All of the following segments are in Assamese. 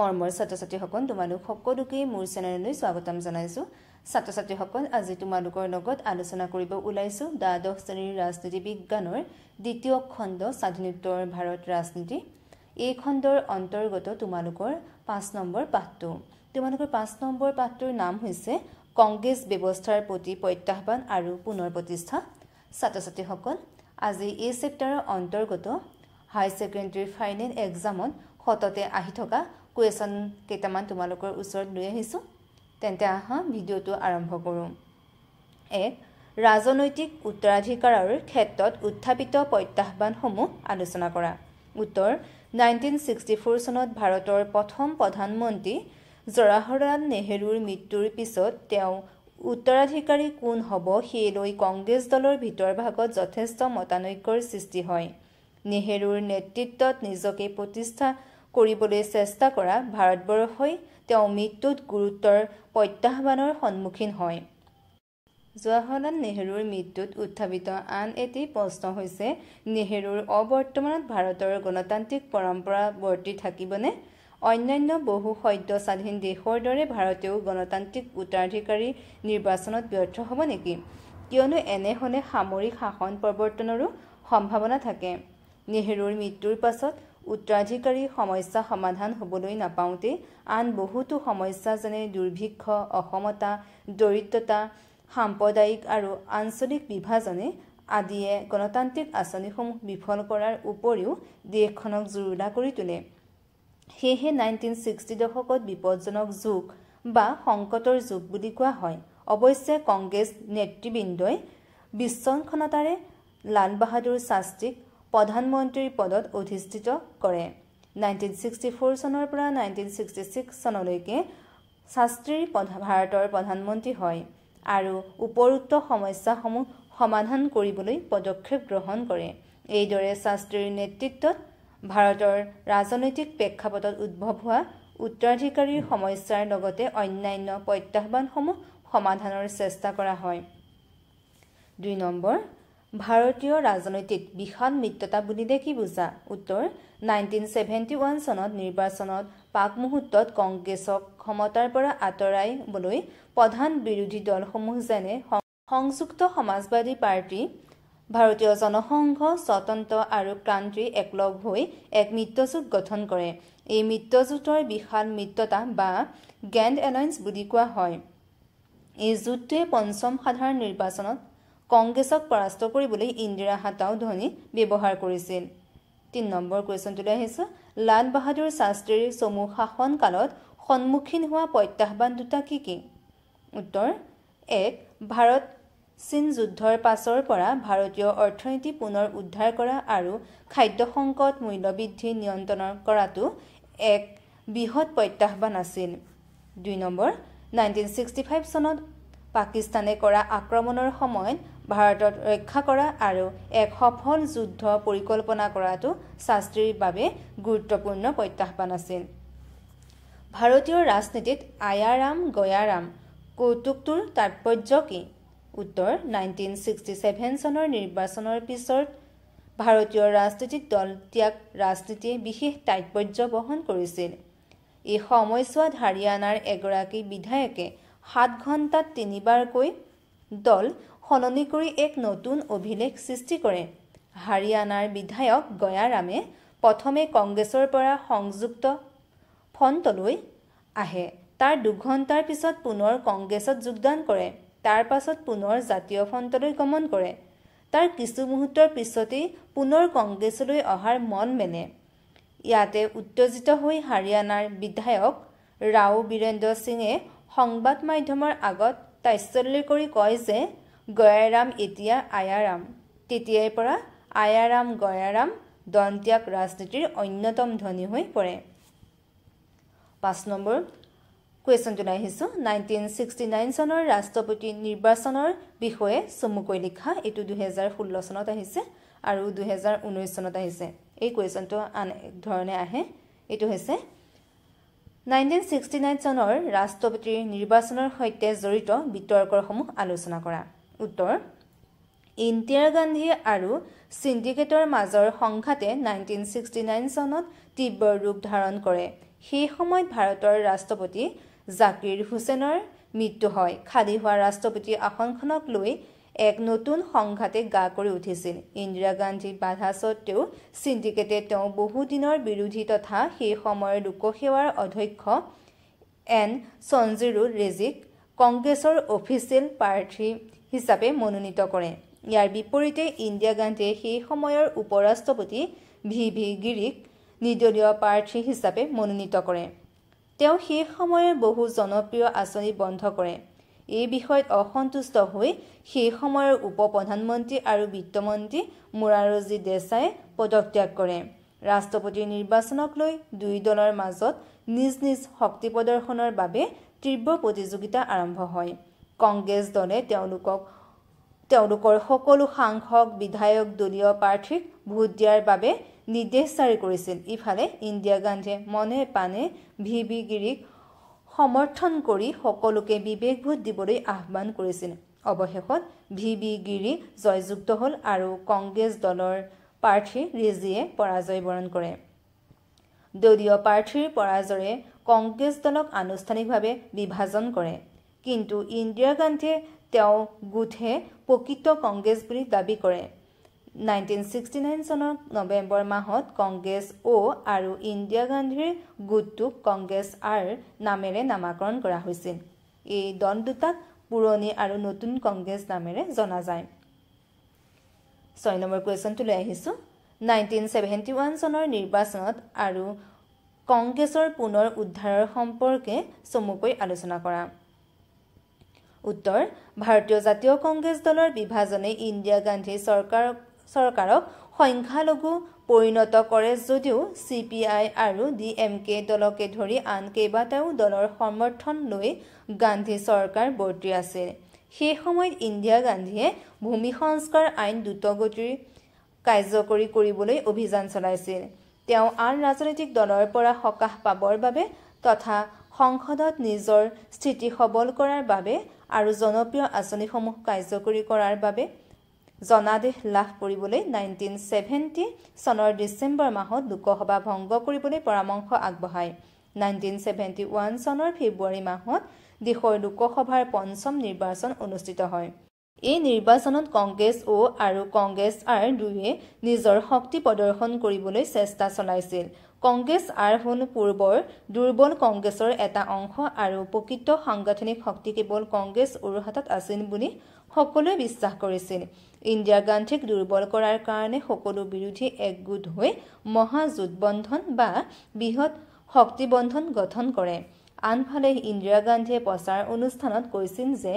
মৰমৰ ছাত্ৰ ছাত্ৰীসকল তোমালোক সকলোকেই মোৰ চেনেললৈ স্বাগতম জনাইছোঁ ছাত্ৰ ছাত্ৰীসকল আজি তোমালোকৰ লগত আলোচনা কৰিব ওলাইছোঁ দ্বাদশ শ্ৰেণীৰ ৰাজনীতি বিজ্ঞানৰ দ্বিতীয় খণ্ড স্বাধীনোত্তৰ ভাৰত ৰাজনীতি এই খণ্ডৰ অন্তৰ্গত তোমালোকৰ পাঁচ নম্বৰ পাঠটো তোমালোকৰ পাঁচ নম্বৰ পাঠটোৰ নাম হৈছে কংগ্ৰেছ ব্যৱস্থাৰ প্ৰতি প্ৰত্যাহ্বান আৰু পুনৰ প্ৰতিষ্ঠা ছাত্ৰ ছাত্ৰীসকল আজি এই চেপ্তাৰৰ অন্তৰ্গত হায়াৰ ছেকেণ্ডেৰী ফাইনেল এক্সামত সততে আহি থকা কুৱেশ্যন কেইটামান তোমালোকৰ ওচৰত লৈ আহিছোঁ তেন্তে আহা ভিডিঅ'টো আৰম্ভ কৰোঁ এক ৰাজনৈতিক উত্তৰাধিকাৰৰ ক্ষেত্ৰত উত্থাপিত প্ৰত্যাহ্বানসমূহ আলোচনা কৰা উত্তৰ নাইনটিন ছিক্সটি ফ'ৰ চনত ভাৰতৰ প্ৰথম প্ৰধানমন্ত্ৰী জৱাহৰলাল নেহৰুৰ মৃত্যুৰ পিছত তেওঁ উত্তৰাধিকাৰী কোন হ'ব সেই লৈ কংগ্ৰেছ দলৰ ভিতৰ ভাগত যথেষ্ট মতানৈক্যৰ সৃষ্টি হয় নেহৰুৰ নেতৃত্বত নিজকে প্ৰতিষ্ঠা কৰিবলৈ চেষ্টা কৰা ভাৰতবৰ্ষই তেওঁ মৃত্যুত গুৰুতৰ প্ৰত্যাহ্বানৰ সন্মুখীন হয় জৱাহৰলাল নেহৰুৰ মৃত্যুত উত্থাপিত আন এটি প্ৰশ্ন হৈছে নেহৰুৰ অবৰ্তমানত ভাৰতৰ গণতান্ত্ৰিক পৰম্পৰা বৰ্তি থাকিবনে অন্যান্য বহু সদ্য স্বাধীন দেশৰ দৰে ভাৰতেও গণতান্ত্ৰিক উত্তৰাধিকাৰী নিৰ্বাচনত ব্যৰ্থ হ'ব নেকি কিয়নো এনে হলে সামৰিক শাসন প্ৰৱৰ্তনৰো সম্ভাৱনা থাকে নেহৰুৰ মৃত্যুৰ পাছত উত্তৰাধিকাৰী সমস্যা সমাধান হ'বলৈ নাপাওঁতেই আন বহুতো সমস্যা যেনে দুৰ্ভিক্ষ অসমতা দৰিদ্ৰতা সাম্প্ৰদায়িক আৰু আঞ্চলিক বিভাজনে আদিয়ে গণতান্ত্ৰিক আঁচনিসমূহ বিফল কৰাৰ উপৰিও দেশখনক জুৰুলা কৰি তোলে সেয়েহে নাইনটিন ছিক্সটি দশকত বিপদজনক যুগ বা সংকটৰ যুগ বুলি কোৱা হয় অৱশ্যে কংগ্ৰেছ নেতৃবৃন্দই বিশৃংখলতাৰে লাল বাহাদুৰ শাস্তিক প্ৰধানমন্ত্ৰীৰ পদত অধিষ্ঠিত কৰে নাইনটিন ছিক্সটি ফ'ৰ চনৰ পৰা নাইনটিন ছিক্সটি ছিক্স চনলৈকে শাস্ত্ৰী ভাৰতৰ প্ৰধানমন্ত্ৰী হয় আৰু উপৰোক্ত সমস্যাসমূহ সমাধান কৰিবলৈ পদক্ষেপ গ্ৰহণ কৰে এইদৰে শাস্ত্ৰীৰ নেতৃত্বত ভাৰতৰ ৰাজনৈতিক প্ৰেক্ষাপটত উদ্ভৱ হোৱা উত্তৰাধিকাৰীৰ সমস্যাৰ লগতে অন্যান্য প্ৰত্যাহ্বানসমূহ সমাধানৰ চেষ্টা কৰা হয় দুই নম্বৰ ভাৰতীয় ৰাজনৈতিক বিশাল মিত্ৰতা বুলিলে কি বুজা উত্তৰ নাইনটিন ছেভেণ্টি ওৱান চনত নিৰ্বাচনত পাক মুহূৰ্তত কংগ্ৰেছক ক্ষমতাৰ পৰা আঁতৰাবলৈ প্ৰধান বিৰোধী দলসমূহ যেনে সংযুক্ত সমাজবাদী পাৰ্টী ভাৰতীয় জনসংঘ স্বতন্ত্ৰ আৰু ক্ৰান্তিৰ একলগ হৈ এক মিত্ৰজোঁট গঠন কৰে এই মিত্ৰজোঁটৰ বিশাল মিত্ৰতা বা গেণ্ড এলায়েন্স বুলি কোৱা হয় এই জোঁটটোৱে পঞ্চম সাধাৰণ নিৰ্বাচনত কংগ্ৰেছক পৰাস্ত কৰিবলৈ ইন্দিৰা হাতাও ধনী ব্যৱহাৰ কৰিছিল তিনি নম্বৰ কুৱেশ্যনটোলৈ আহিছোঁ লাল বাহাদুৰ শাস্ত্ৰীৰ চমু শাসনকালত সন্মুখীন হোৱা প্ৰত্যাহ্বান দুটা কি কি উত্তৰ এক ভাৰত চীন যুদ্ধৰ পাছৰ পৰা ভাৰতীয় অৰ্থনীতি পুনৰ উদ্ধাৰ কৰা আৰু খাদ্য সংকট মূল্যবৃদ্ধি নিয়ন্ত্ৰণ কৰাটো এক বৃহৎ প্ৰত্যাহ্বান আছিল দুই নম্বৰ নাইনটিন ছিক্সটি ফাইভ চনত পাকিস্তানে কৰা আক্ৰমণৰ সময়ত ভাৰতত ৰক্ষা কৰা আৰু এক সফল যুদ্ধ পৰিকল্পনা কৰাটো শাস্ত্ৰীৰ বাবে গুৰুত্বপূৰ্ণ প্ৰত্যাহ্বান আছিল ভাৰতীয় ৰাজনীতিত আয়াৰাম গয়াৰাম কৌতুকটোৰ তাৎপৰ্য কি উত্তৰ নাইনটিন ছিক্সটি ছেভেন চনৰ নিৰ্বাচনৰ পিছত ভাৰতীয় ৰাজনীতিক দল ত্যাগ ৰাজনীতিয়ে বিশেষ তাৎপৰ্য বহন কৰিছিল এই সময়ছোৱাত হাৰিয়ানাৰ এগৰাকী বিধায়কে সাত ঘণ্টাত তিনিবাৰকৈ দল সলনি কৰি এক নতুন অভিলেখ সৃষ্টি কৰে হাৰিয়ানাৰ বিধায়ক গয়াৰামে প্ৰথমে কংগ্ৰেছৰ পৰা সংযুক্ত ফণ্টলৈ আহে তাৰ দুঘণ্টাৰ পিছত পুনৰ কংগ্ৰেছত যোগদান কৰে তাৰ পাছত পুনৰ জাতীয় ফণ্টলৈ গমন কৰে তাৰ কিছু মুহূৰ্তৰ পিছতেই পুনৰ কংগ্ৰেছলৈ অহাৰ মন মেলে ইয়াতে উত্তেজিত হৈ হাৰিয়ানাৰ বিধায়ক ৰাও বীৰেন্দ্ৰ সিঙে সংবাদ মাধ্যমৰ আগত তাৎসল্য কৰি কয় যে গয়াৰাম এতিয়া আয়াৰাম তেতিয়াৰ পৰা আয়াৰাম গয়াৰাম দন্ত্যাক ৰাজনীতিৰ অন্যতম ধনী হৈ পৰে পাঁচ নম্বৰ কুৱেশ্যনটোলৈ আহিছোঁ নাইনটিন ছিক্সটি নাইন চনৰ ৰাষ্ট্ৰপতি নিৰ্বাচনৰ বিষয়ে চমুকৈ লিখা এইটো দুহেজাৰ ষোল্ল চনত আহিছে আৰু দুহেজাৰ ঊনৈছ চনত আহিছে এই কুৱেশ্যনটো আন এক ধৰণে আহে এইটো হৈছে নাইনটিন ছিক্সটি নাইন চনৰ ৰাষ্ট্ৰপতিৰ নিৰ্বাচনৰ সৈতে জড়িত বিতৰ্কৰসমূহ আলোচনা কৰা উত্তৰ ইন্দিৰা গান্ধী আৰু চিণ্ডিকেটৰ মাজৰ সংঘাতে নাইনটিন চিক্সটি নাইন চনত তীব্ৰ ৰূপ ধাৰণ কৰে সেই সময়ত ভাৰতৰ ৰাষ্ট্ৰপতি জাকিৰ হুছেইনৰ মৃত্যু হয় খালী হোৱা ৰাষ্ট্ৰপতি আসনখনক লৈ এক নতুন সংঘাতে গা কৰি উঠিছিল ইন্দিৰা গান্ধীৰ বাধা স্বত্বেও চিণ্ডিকেটে তেওঁ বহুদিনৰ বিৰোধী তথা সেই সময়ৰ লোকসেৱাৰ অধ্যক্ষ এন চঞ্জিৰু ৰেজিক কংগ্ৰেছৰ অফিচিয়েল প্ৰাৰ্থী হিচাপে মনোনীত কৰে ইয়াৰ বিপৰীতে ইন্দিৰা গান্ধীয়ে সেই সময়ৰ উপ ৰাষ্ট্ৰপতি ভি ভি গিৰিক নিৰ্দলীয় প্ৰাৰ্থী হিচাপে মনোনীত কৰে তেওঁ সেই সময়ৰ বহু জনপ্ৰিয় আঁচনি বন্ধ কৰে এই বিষয়ত অসন্তুষ্ট হৈ সেই সময়ৰ উপ প্ৰধানমন্ত্ৰী আৰু বিত্তমন্ত্ৰী মোৰাৰজী দেশাই পদত্যাগ কৰে ৰাষ্ট্ৰপতিৰ নিৰ্বাচনক লৈ দুই দলৰ মাজত নিজ নিজ শক্তি প্ৰদৰ্শনৰ বাবে তীব্ৰ প্ৰতিযোগিতা আৰম্ভ হয় কংগ্ৰেছ দলে তেওঁলোকক তেওঁলোকৰ সকলো সাংসদ বিধায়ক দলীয় প্ৰাৰ্থীক ভোট দিয়াৰ বাবে নিৰ্দেশ জাৰি কৰিছিল ইফালে ইন্দিৰা গান্ধীয়ে মনে প্ৰাণে ভি ভি গিৰিক সমৰ্থন কৰি সকলোকে বিবেক ভোট দিবলৈ আহ্বান কৰিছিল অৱশেষত ভি ভি গিৰি জয়যুক্ত হ'ল আৰু কংগ্ৰেছ দলৰ প্ৰাৰ্থী ৰিজিয়ে পৰাজয় বৰণ কৰে দলীয় প্ৰাৰ্থীৰ পৰাজয়ে কংগ্ৰেছ দলক আনুষ্ঠানিকভাৱে বিভাজন কৰে কিন্তু ইন্দিৰা গান্ধীয়ে তেওঁ গোটহে প্ৰকৃত কংগ্ৰেছ বুলি দাবী কৰে নাইনটিন ছিক্সটি নাইন চনৰ নৱেম্বৰ মাহত কংগ্ৰেছ অ' আৰু ইন্দিৰা গান্ধীৰ গোটটোক কংগ্ৰেছ আৰ নামেৰে নামাকৰণ কৰা হৈছিল এই দল দুটাক পুৰণি আৰু নতুন কংগ্ৰেছ নামেৰে জনা যায় ছয় নম্বৰ কুৱেশ্যনটো লৈ আহিছোঁ নাইনটিন ছেভেণ্টি ওৱান চনৰ নিৰ্বাচনত আৰু কংগ্ৰেছৰ পুনৰ উদ্ধাৰৰ সম্পৰ্কে চমুকৈ আলোচনা কৰা উত্তৰ ভাৰতীয় জাতীয় কংগ্ৰেছ দলৰ বিভাজনে ইন্দিৰা গান্ধীৰ চৰকাৰ চৰকাৰক সংখ্যালঘু পৰিণত কৰে যদিও চি পি আই আৰু ডি এম কে দলকে ধৰি আন কেইবাটাও দলৰ সমৰ্থন লৈ গান্ধী চৰকাৰ বৰ্তি আছিল সেই সময়ত ইন্দিৰা গান্ধীয়ে ভূমি সংস্কাৰ আইন দ্ৰুতগতিৰ কাৰ্যকৰী কৰিবলৈ অভিযান চলাইছিল তেওঁ আন ৰাজনৈতিক দলৰ পৰা সকাহ পাবৰ বাবে তথা সংসদত নিজৰ স্থিতি সবল কৰাৰ বাবে আৰু জনপ্ৰিয় আঁচনিসমূহ কাৰ্যকৰী কৰাৰ বাবে জনাদেশ লাভ কৰিবলৈ নাইনটিন চেভেণ্টি চনৰ ডিচেম্বৰ মাহত লোকসভা ভংগ কৰিবলৈ পৰামৰ্শ আগবঢ়ায় নাইনটিন চেভেণ্টি ওৱান চনৰ ফেব্ৰুৱাৰী মাহত দেশৰ লোকসভাৰ পঞ্চম নিৰ্বাচন অনুষ্ঠিত হয় এই নিৰ্বাচনত কংগ্ৰেছ অ' আৰু কংগ্ৰেছ আৰ দুয়ে নিজৰ শক্তি প্ৰদৰ্শন কৰিবলৈ চেষ্টা চলাইছিল কংগ্ৰেছ আৰ হ'ল পূৰ্বৰ দুৰ্বল কংগ্ৰেছৰ এটা অংশ আৰু প্ৰকৃত সাংগঠনিক শক্তি কেৱল কংগ্ৰেছ অ'ৰ হাতত আছিল বুলি সকলোৱে বিশ্বাস কৰিছিল ইন্দিৰা গান্ধীক দুৰ্বল কৰাৰ কাৰণে সকলো বিৰোধী একগোট হৈ মহাজোঁটবন্ধন বা বৃহৎ শক্তিবন্ধন গঠন কৰে আনফালে ইন্দিৰা গান্ধীয়ে প্ৰচাৰ অনুষ্ঠানত কৈছিল যে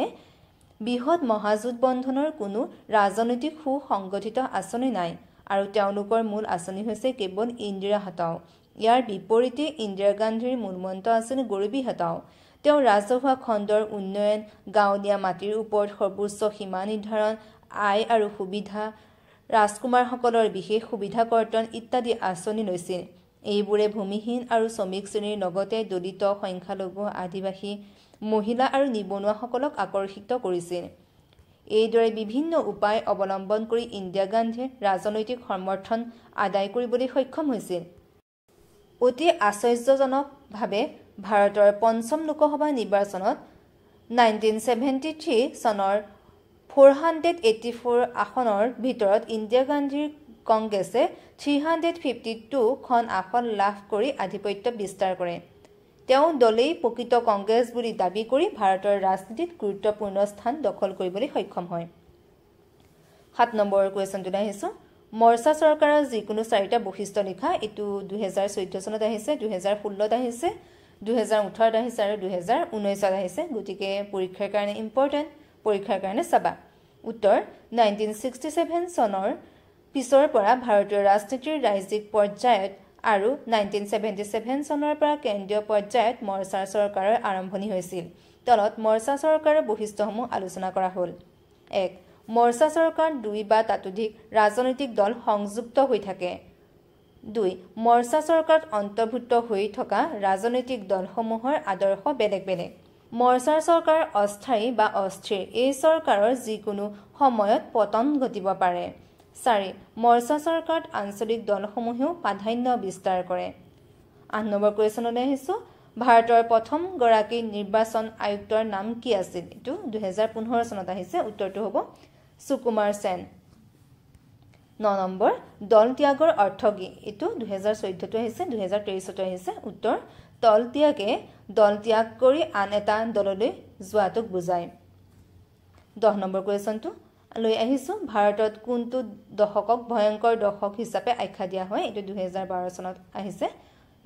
বৃহৎ মহাজোঁট বন্ধনৰ কোনো ৰাজনৈতিক সু সংগঠিত আঁচনি নাই আৰু তেওঁলোকৰ মূল আঁচনি হৈছে কেৱল ইন্দিৰা হাতাও ইয়াৰ বিপৰীতে ইন্দিৰা গান্ধীৰ মূলমন্ত্ৰ আঁচনি গৰিবী হাতাও তেওঁ ৰাজহুৱা খণ্ডৰ উন্নয়ন গাঁৱলীয়া মাটিৰ ওপৰত সৰ্বোচ্চ সীমা নিৰ্ধাৰণ আয় আৰু সুবিধা ৰাজকুমাৰসকলৰ বিশেষ সুবিধা কৰ্তন ইত্যাদি আঁচনি লৈছিল এইবোৰে ভূমিহীন আৰু শ্ৰমিক শ্ৰেণীৰ লগতে দলিত সংখ্যালঘু আদিবাসী মহিলা আৰু নিবনুৱাসকলক আকৰ্ষিত কৰিছিল এইদৰে বিভিন্ন উপায় অৱলম্বন কৰি ইন্দিৰা গান্ধীৰ ৰাজনৈতিক সমৰ্থন আদায় কৰিবলৈ সক্ষম হৈছিল অতি আশ্চৰ্যজনকভাৱে ভাৰতৰ পঞ্চম লোকসভা নিৰ্বাচনত নাইনটিন ছেভেণ্টি থ্ৰী চনৰ ফ'ৰ হাণ্ড্ৰেড এইটি ফ'ৰ আসনৰ ভিতৰত ইন্দিৰা গান্ধীৰ কংগ্ৰেছে থ্ৰী হাণ্ড্ৰেড ফিফটি টুখন আসন লাভ কৰি আধিপত্য বিস্তাৰ কৰে তেওঁ দলেই প্ৰকৃত কংগ্ৰেছ বুলি দাবী কৰি ভাৰতৰ ৰাজনীতিত গুৰুত্বপূৰ্ণ স্থান দখল কৰিবলৈ সক্ষম হয় সাত নম্বৰ কুৱেশ্যনটোলৈ আহিছোঁ মৰ্চা চৰকাৰৰ যিকোনো চাৰিটা বৈশিষ্ট্য লিখা এইটো দুহেজাৰ চৈধ্য চনত আহিছে দুহেজাৰ ষোল্লত আহিছে দুহেজাৰ ওঠৰত আহিছে আৰু দুহেজাৰ ঊনৈছত আহিছে গতিকে পৰীক্ষাৰ কাৰণে ইম্পৰ্টেণ্ট পৰীক্ষাৰ কাৰণে চাবা উত্তৰ নাইনটিন ছিক্সটি ছেভেন চনৰ পিছৰ পৰা ভাৰতীয় ৰাজনীতিৰ ৰাজ্যিক পৰ্যায়ত আৰু নাইনটিন ছেভেণ্টি ছেভেন চনৰ পৰা কেন্দ্ৰীয় পৰ্যায়ত মৰ্চা চৰকাৰৰ আৰম্ভণি হৈছিল তলত মৰ্চা চৰকাৰৰ বৈশিষ্ট্যসমূহ আলোচনা কৰা হ'ল এক মৰ্চা চৰকাৰ দুই বা তাতোধিক ৰাজনৈতিক দল সংযুক্ত হৈ থাকে দুই মৰ্চা চৰকাৰত অন্তৰ্ভুক্ত হৈ থকা ৰাজনৈতিক দলসমূহৰ আদৰ্শ বেলেগ বেলেগ মৰ্চাৰ চৰকাৰ অস্থায়ী বা অস্থিৰ এই চৰকাৰৰ যিকোনো সময়ত পতন ঘটিব পাৰে চাৰি মৰ্চা চৰকাৰত আঞ্চলিক দলসমূহেও প্ৰাধান্য বিস্তাৰ কৰে আঠ নম্বৰ কুৱেশ্যনলৈ আহিছোঁ ভাৰতৰ প্ৰথমগৰাকী নিৰ্বাচন আয়ুক্তৰ নাম কি আছিল এইটো দুহেজাৰ পোন্ধৰ চনত আহিছে উত্তৰটো হ'ব সুকুমাৰ সেন ন নম্বৰ দল ত্যাগৰ অৰ্থ কি এইটো দুহেজাৰ চৈধ্যটো আহিছে দুহেজাৰ তেইছতো আহিছে উত্তৰ দল ত্যাগে দল ত্যাগ কৰি আন এটা দললৈ যোৱাটোক বুজায় দহ নম্বৰ কুৱেশ্যনটো লৈ আহিছোঁ ভাৰতত কোনটো দশকক ভয়ংকৰ দশক হিচাপে আখ্যা দিয়া হয় এইটো দুহেজাৰ বাৰ চনত আহিছে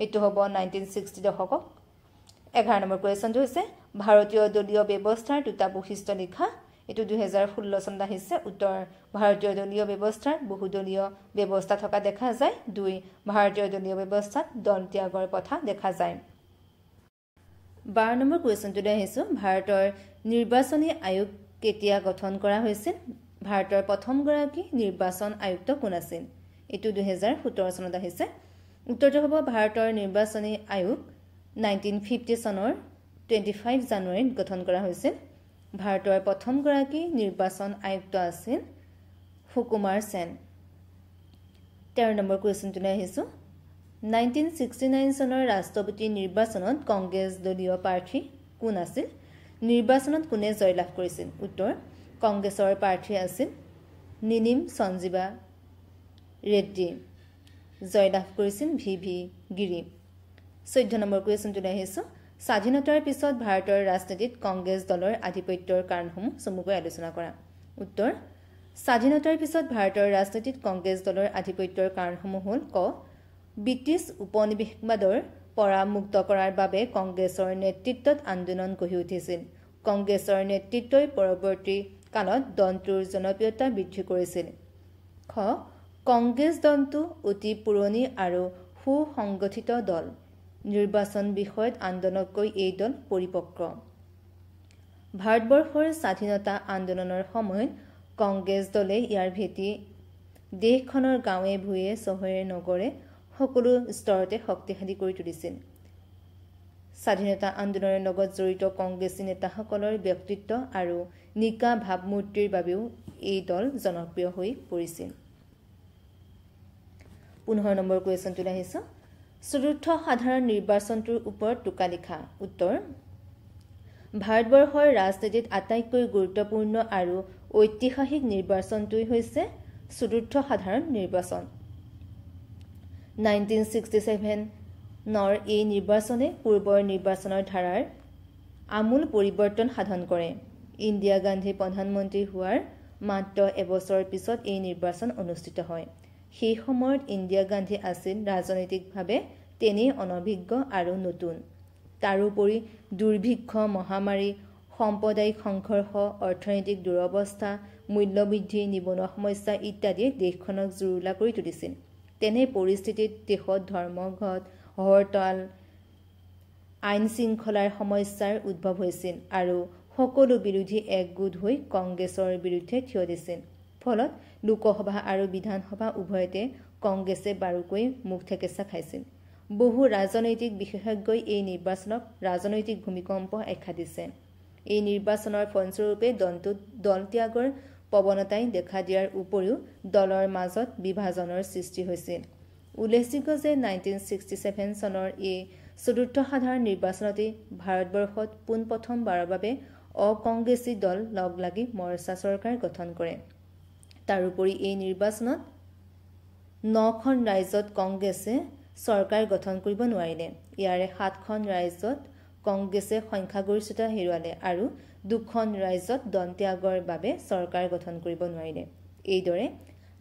এইটো হ'ব নাইনটিন ছিক্সটি দশকক এঘাৰ নম্বৰ কুৱেশ্যনটো হৈছে ভাৰতীয় দলীয় ব্যৱস্থাৰ দুটা বৈশিষ্ট্য লিখা এইটো দুহেজাৰ ষোল্ল চনত আহিছে উত্তৰ ভাৰতীয় দলীয় ব্যৱস্থাৰ বহুদলীয় ব্যৱস্থা থকা দেখা যায় দুই ভাৰতীয় দলীয় ব্যৱস্থাত দল ত্যাগৰ কথা দেখা যায় বাৰ নম্বৰ কুৱেশ্যনটোলৈ আহিছোঁ ভাৰতৰ নিৰ্বাচনী আয়োগ কেতিয়া গঠন কৰা হৈছিল ভাৰতৰ প্ৰথমগৰাকী নিৰ্বাচন আয়ুক্ত কোন আছিল এইটো দুহেজাৰ সোতৰ চনত আহিছে উত্তৰটো হ'ব ভাৰতৰ নিৰ্বাচনী আয়োগ নাইনটিন ফিফটি চনৰ টুৱেণ্টি ফাইভ জানুৱাৰীত গঠন কৰা হৈছিল ভাৰতৰ প্ৰথমগৰাকী নিৰ্বাচন আয়ুক্ত আছিল সুকুমাৰ সেন তেৰ নম্বৰ কুৱেশ্যনটোলৈ আহিছোঁ নাইনটিন ছিক্সটি নাইন চনৰ ৰাষ্ট্ৰপতি নিৰ্বাচনত কংগ্ৰেছ দলীয় প্ৰাৰ্থী কোন আছিল নিৰ্বাচনত কোনে জয়লাভ কৰিছিল উত্তৰ কংগ্ৰেছৰ প্ৰাৰ্থী আছিল নিনিম সঞ্জীৱা ৰেড্ডী জয়লাভ কৰিছিল ভি ভি গিৰি চৈধ্য নম্বৰ কুৱেশ্যনটো লৈ আহিছোঁ স্বাধীনতাৰ পিছত ভাৰতৰ ৰাজনীতিত কংগ্ৰেছ দলৰ আধিপত্যৰ কাৰণসমূহ চমুকৈ আলোচনা কৰা উত্তৰ স্বাধীনতাৰ পিছত ভাৰতৰ ৰাজনীতিত কংগ্ৰেছ দলৰ আধিপত্যৰ কাৰণসমূহ হ'ল ক ব্ৰিটিছ উপনিৱেশবাদৰ পৰা মুক্ত কৰাৰ বাবে কংগ্ৰেছৰ নেতৃত্বত আন্দোলন গঢ়ি উঠিছিল কংগ্ৰেছৰ নেতৃত্বই পৰৱৰ্তী কালত দলটোৰ জনপ্ৰিয়তা বৃদ্ধি কৰিছিল খ কংগ্ৰেছ দলটো অতি পুৰণি আৰু সু সংগঠিত দল নিৰ্বাচন বিষয়ত আন্দোলনতকৈ এই দল পৰিপক্ক ভাৰতবৰ্ষৰ স্বাধীনতা আন্দোলনৰ সময়ত কংগ্ৰেছ দলে ইয়াৰ ভেটি দেশখনৰ গাঁৱে ভূঞে চহৰে নগৰে সকলো স্তৰতে শক্তিশালী কৰি তুলিছিল স্বাধীনতা আন্দোলনৰ লগত জড়িত কংগ্ৰেছী নেতাসকলৰ ব্যক্তিত্ব আৰু নিকা ভাৱমূৰ্তিৰ বাবেও এই দল জনপ্ৰিয় হৈ পৰিছিল পোন্ধৰ নম্বৰ কুৱেশ্যনটোলৈ আহিছো চতুৰ্থ সাধাৰণ নিৰ্বাচনটোৰ ওপৰত টোকা লিখা উত্তৰ ভাৰতবৰ্ষৰ ৰাজনীতিত আটাইতকৈ গুৰুত্বপূৰ্ণ আৰু ঐতিহাসিক নিৰ্বাচনটোৱেই হৈছে চতুৰ্থ সাধাৰণ নিৰ্বাচন নাইনটিন ছিক্সটি ছেভেনৰ এই নিৰ্বাচনে পূৰ্বৰ নিৰ্বাচনৰ ধাৰাৰ আমূল পৰিৱৰ্তন সাধন কৰে ইন্দিৰা গান্ধী প্ৰধানমন্ত্ৰী হোৱাৰ মাত্ৰ এবছৰৰ পিছত এই নিৰ্বাচন অনুষ্ঠিত হয় সেই সময়ত ইন্দিৰা গান্ধী আছিল ৰাজনৈতিকভাৱে তেনেই অনভিজ্ঞ আৰু নতুন তাৰোপৰি দুৰ্ভিক্ষ মহামাৰী সাম্প্ৰদায়িক সংঘৰ্ষ অৰ্থনৈতিক দুৰৱস্থা মূল্যবৃদ্ধি নিবনুৱা সমস্যা ইত্যাদিয়ে দেশখনক জুৰুলা কৰি তুলিছিল তেনে পৰিস্থিতিত দেশত ধৰ্মঘট হৰতাল আইন শৃংখলাৰ সমস্যাৰ উদ্ভৱ হৈছিল আৰু সকলো বিৰোধী একগোট হৈ কংগ্ৰেছৰ বিৰুদ্ধে থিয় দিছিল ফলত লোকসভা আৰু বিধানসভা উভয়তে কংগ্ৰেছে বাৰুকৈ মুখ থেকেচা খাইছিল বহু ৰাজনৈতিক বিশেষজ্ঞই এই নিৰ্বাচনক ৰাজনৈতিক ভূমিকম্প আখ্যা দিছে এই নিৰ্বাচনৰ ফলস্বৰূপে দলটোত দল ত্যাগৰ প্ৰৱণতাই দেখা দিয়াৰ উপৰিও দলৰ মাজত বিভাজনৰ সৃষ্টি হৈছিল উল্লেখযোগ্য যে নাইনটিন ছিক্সটি ছেভেন চনৰ এই চতুৰ্থ সাধাৰণ নিৰ্বাচনতেই ভাৰতবৰ্ষত পোনপ্ৰথমবাৰৰ বাবে অকংগ্ৰেছী দল লগ লাগি মৰ্চা চৰকাৰ গঠন কৰে তাৰোপৰি এই নিৰ্বাচনত নখন ৰাজ্যত কংগ্ৰেছে চৰকাৰ গঠন কৰিব নোৱাৰিলে ইয়াৰে সাতখন ৰাজ্যত কংগ্ৰেছে সংখ্যাগৰিষ্ঠতা হেৰুৱালে আৰু দুখন ৰাজ্যত ত্যাগৰ বাবে চৰকাৰ গঠন কৰিব নোৱাৰিলে এইদৰে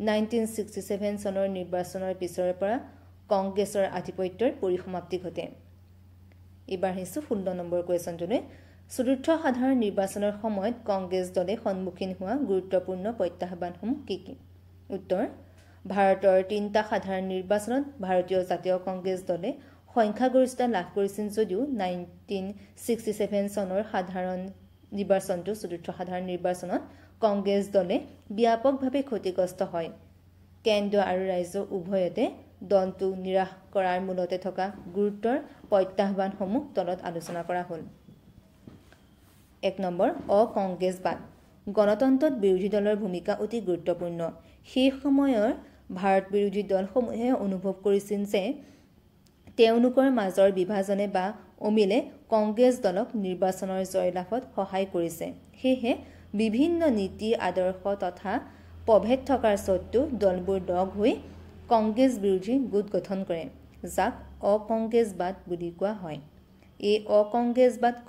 নাইনটিন ছিক্সটি ছেভেন চনৰ নিৰ্বাচনৰ পিছৰে পৰা কংগ্ৰেছৰ আধিপত্যৰ পৰিসমাপ্তি ঘটে এইবাৰ আহিছো ষোল্ল নম্বৰ কুৱেশ্যনটোলৈ চতুৰ্থ সাধাৰণ নিৰ্বাচনৰ সময়ত কংগ্ৰেছ দলে সন্মুখীন হোৱা গুৰুত্বপূৰ্ণ প্ৰত্যাহ্বানসমূহ কি কি উত্তৰ ভাৰতৰ তিনিটা সাধাৰণ নিৰ্বাচনত ভাৰতীয় জাতীয় কংগ্ৰেছ দলে সংখ্যাগৰিষ্ঠতা লাভ কৰিছিল যদিও নাইনটিন ছিক্সটি ছেভেন চনৰ সাধাৰণ নিৰ্বাচনটো চতুৰ্থ সাধাৰণ নিৰ্বাচনত কংগ্ৰেছ দলে ব্যাপকভাৱে ক্ষতিগ্ৰস্ত হয় কেন্দ্ৰ আৰু ৰাজ্য উভয়তে দলটো নিৰাশ কৰাৰ মূলতে থকা গুৰুত্বৰ প্ৰত্যাহ্বানসমূহ তলত আলোচনা কৰা হ'ল এক নম্বৰ অ কংগ্ৰেছ অকংগ্ৰেছবাদ গণতন্ত্ৰত বিৰোধী দলৰ ভূমিকা অতি গুৰুত্বপূৰ্ণ সেই সময়ৰ ভাৰত বিৰোধী দলসমূহে অনুভৱ কৰিছিল যে তেওঁলোকৰ মাজৰ বিভাজনে বা অমিলে কংগ্ৰেছ দলক নিৰ্বাচনৰ জয়লাভত সহায় কৰিছে সেয়েহে বিভিন্ন নীতি আদৰ্শ তথা প্ৰভেদ থকাৰ স্বত্তেও দলবোৰ দগ হৈ কংগ্ৰেছ বিৰোধী গোট গঠন কৰে যাক অকংগ্ৰেছবাদ বুলি কোৱা হয় এই অকংগ্ৰেছবাদ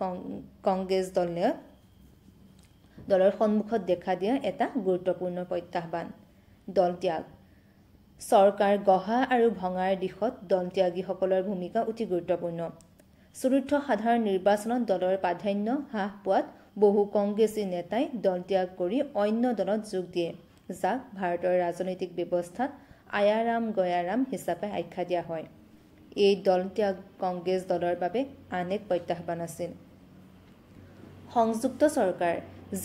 কংগ্ৰেছ দলে দলৰ সন্মুখত দেখা দিয়া এটা গুৰুত্বপূৰ্ণ প্ৰত্যাহ্বান দল ত্যাগ চৰকাৰ গঢ়া আৰু ভঙাৰ দিশত দল ত্যাগীসকলৰ ভূমিকা অতি গুৰুত্বপূৰ্ণ চতুৰ্থ সাধাৰণ নিৰ্বাচনত দলৰ প্ৰাধান্য হ্ৰাস পোৱাত বহু কংগ্ৰেছী নেতাই দল ত্যাগ কৰি অন্য দলত যোগ দিয়ে যাক ভাৰতৰ ৰাজনৈতিক ব্যৱস্থাত আয়াৰাম গয়াৰাম হিচাপে আখ্যা দিয়া হয় এই দল ত্যাগ কংগ্ৰেছ দলৰ বাবে আন এক প্ৰত্যাহ্বান আছিল সংযুক্ত চৰকাৰ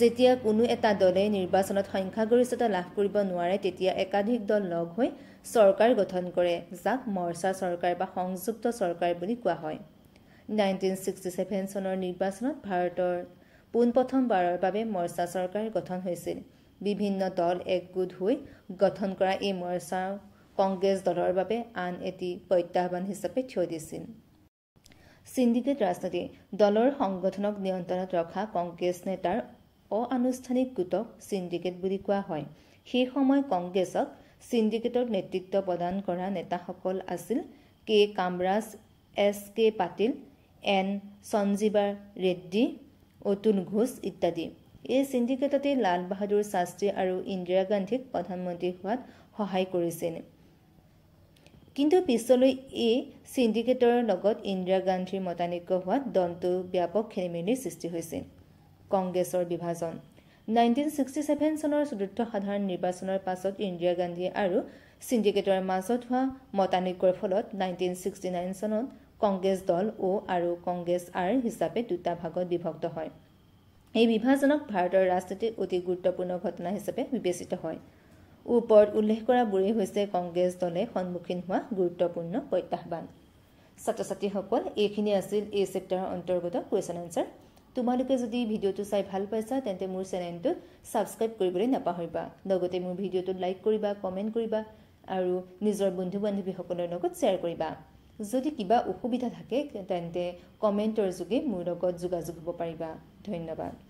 যেতিয়া কোনো এটা দলে নিৰ্বাচনত সংখ্যাগৰিষ্ঠতা লাভ কৰিব নোৱাৰে তেতিয়া একাধিক দল লগ হৈ চৰকাৰ গঠন কৰে যাক মৰ্চা চৰকাৰ বা সংযুক্ত চৰকাৰ বুলি কোৱা হয় নাইনটিন ছিক্সটি ছেভেন চনৰ নিৰ্বাচনত ভাৰতৰ পোনপ্ৰথমবাৰৰ বাবে মৰ্চা চৰকাৰ গঠন হৈছিল বিভিন্ন দল একগোট হৈ গঠন কৰা এই মৰ্চা কংগ্ৰেছ দলৰ বাবে আন এটি প্ৰত্যাহ্বান হিচাপে থিয় দিছিল চিণ্ডিকেট ৰাজনীতি দলৰ সংগঠনক নিয়ন্ত্ৰণত ৰখা কংগ্ৰেছ নেতাৰ অনানুষ্ঠানিক গোটক চিণ্ডিকেট বুলি কোৱা হয় সেই সময় কংগ্ৰেছক চিণ্ডিকেটক নেতৃত্ব প্ৰদান কৰা নেতাসকল আছিল K Kamaraj S K Patil N Sanjiva Reddy Atul Ghosh ইত্যাদি এই চিণ্ডিকেটতেই লাল বাহাদুৰ শাস্ত্ৰী আৰু ইন্দিৰা গান্ধীক প্ৰধানমন্ত্ৰী হোৱাত সহায় কৰিছিল কিন্তু পিছলৈ এই চিণ্ডিকেটৰ লগত ইন্দিৰা গান্ধীৰ মতানৈক্য হোৱাত দলটো ব্যাপক খেলিমেলিৰ সৃষ্টি হৈছিল কংগ্ৰেছৰ বিভাজন নাইনটিন ছিক্সটি ছেভেন চনৰ চতুৰ্থ সাধাৰণ নিৰ্বাচনৰ পাছত ইন্দিৰা গান্ধী আৰু চিণ্ডিকেটৰ মাজত হোৱা মতানৈক্যৰ ফলত নাইনটিন ছিক্সটি নাইন চনত কংগ্ৰেছ দল অ' আৰু কংগ্ৰেছ আৰ হিচাপে দুটা ভাগত বিভক্ত হয় এই বিভাজনক ভাৰতৰ ৰাজনীতিত অতি গুৰুত্বপূৰ্ণ ঘটনা হিচাপে বিবেচিত হয় ওপৰত উল্লেখ কৰাবোৰেই হৈছে কংগ্ৰেছ দলে সন্মুখীন হোৱা গুৰুত্বপূৰ্ণ প্ৰত্যাহ্বান ছাত্ৰ ছাত্ৰীসকল এইখিনি আছিল এই চেপ্তাৰৰ অন্তৰ্গত কুৱেশ্যন এনচাৰ তোমালোকে যদি ভিডিঅ'টো চাই ভাল পাইছা তেন্তে মোৰ চেনেলটোত ছাবস্ক্ৰাইব কৰিবলৈ নাপাহৰিবা লগতে মোৰ ভিডিঅ'টো লাইক কৰিবা কমেণ্ট কৰিবা আৰু নিজৰ বন্ধু বান্ধৱীসকলৰ লগত শ্বেয়াৰ কৰিবা যদি কিবা অসুবিধা থাকে তেন্তে কমেণ্টৰ যোগে মোৰ লগত যোগাযোগ হ'ব পাৰিবা ধন্যবাদ